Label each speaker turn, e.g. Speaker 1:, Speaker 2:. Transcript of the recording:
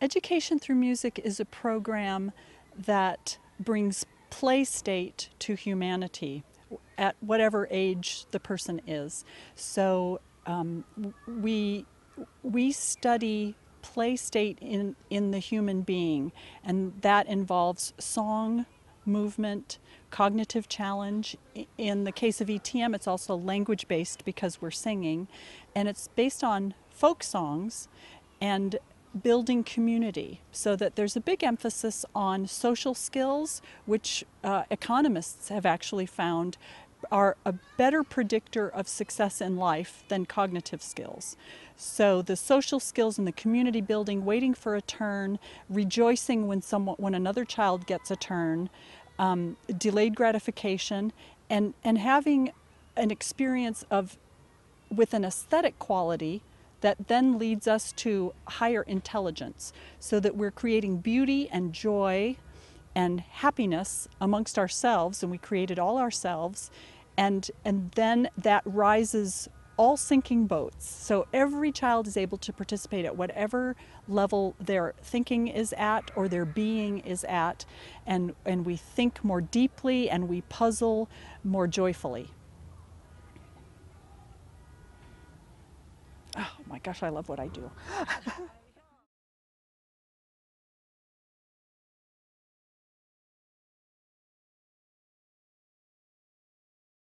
Speaker 1: Education through Music is a program that brings play state to humanity at whatever age the person is. So um, we, we study play state in, in the human being, and that involves song, movement, cognitive challenge. In the case of ETM, it's also language based because we're singing, and it's based on folk songs and building community so that there's a big emphasis on social skills, which uh, economists have actually found are a better predictor of success in life than cognitive skills. So the social skills and the community building, waiting for a turn, rejoicing when someone when another child gets a turn, um, delayed gratification, and and having an experience of with an aesthetic quality that then leads us to higher intelligence so that we're creating beauty and joy and happiness amongst ourselves and we created all ourselves and and then that rises all sinking boats so every child is able to participate at whatever level their thinking is at or their being is at and and we think more deeply and we puzzle more joyfully my gosh, I love what I do.